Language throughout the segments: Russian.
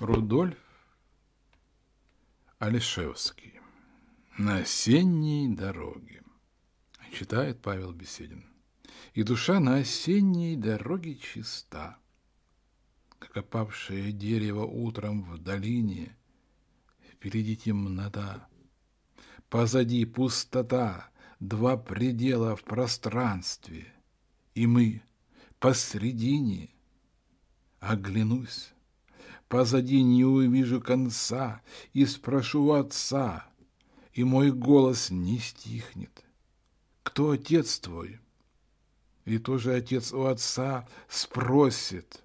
Рудольф Алишевский «На осенней дороге» читает Павел Беседин. «И душа на осенней дороге чиста, как опавшее дерево утром в долине, впереди темнота, позади пустота, два предела в пространстве, и мы посредине. Оглянусь, Позади не увижу конца, и спрошу у отца, и мой голос не стихнет. Кто отец твой? И тоже отец у отца спросит,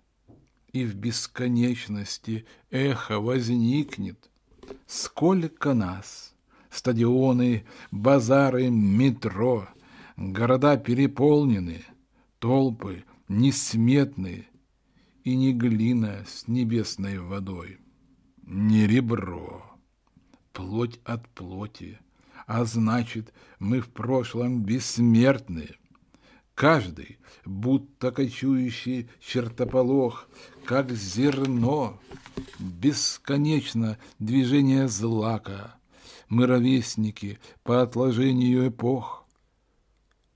и в бесконечности эхо возникнет. Сколько нас, стадионы, базары, метро, города переполнены, толпы несметные, и не глина с небесной водой, не ребро, плоть от плоти, а значит, мы в прошлом бессмертны. Каждый, будто кочующий чертополох, как зерно, бесконечно движение злака. Мы ровесники по отложению эпох,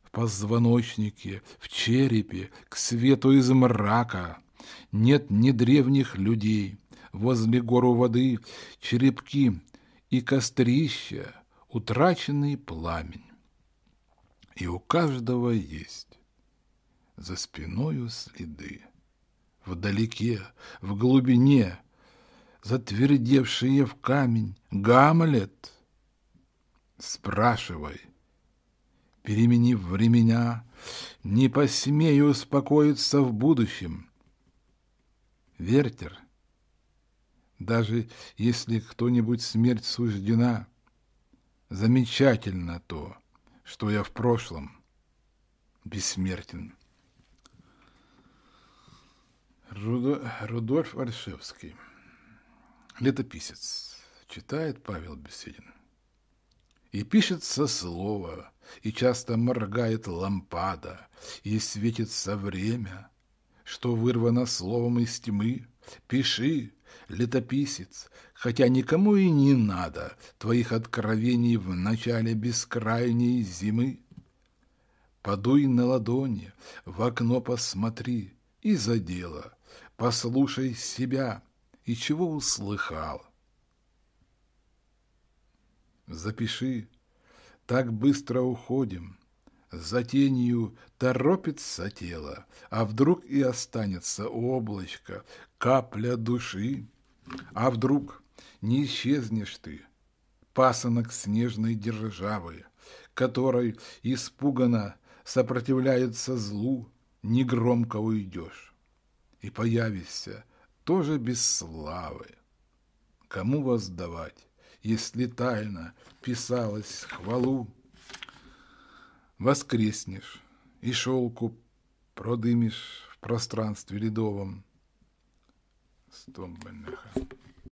в позвоночнике, в черепе, к свету из мрака — нет ни древних людей, возле гору воды черепки и кострища, утраченный пламень. И у каждого есть за спиною следы. Вдалеке, в глубине, затвердевшие в камень, Гамлет, спрашивай, переменив времена, не посмею успокоиться в будущем, Вертер, даже если кто-нибудь смерть суждена, замечательно то, что я в прошлом бессмертен. Рудольф Ольшевский. Летописец. Читает Павел Беседин. И пишется слово, и часто моргает лампада, и светится время — что вырвано словом из тьмы, пиши, летописец, хотя никому и не надо твоих откровений в начале бескрайней зимы. Подуй на ладони, в окно посмотри, и за дело, послушай себя, и чего услыхал. Запиши, так быстро уходим, за тенью торопится тело, а вдруг и останется облачко, капля души. А вдруг не исчезнешь ты, пасынок снежной державы, которой испуганно сопротивляется злу, негромко уйдешь. И появишься тоже без славы. Кому воздавать, если тайно писалась хвалу? воскреснешь и шелку продымишь в пространстве ледовом. Стом, бляха.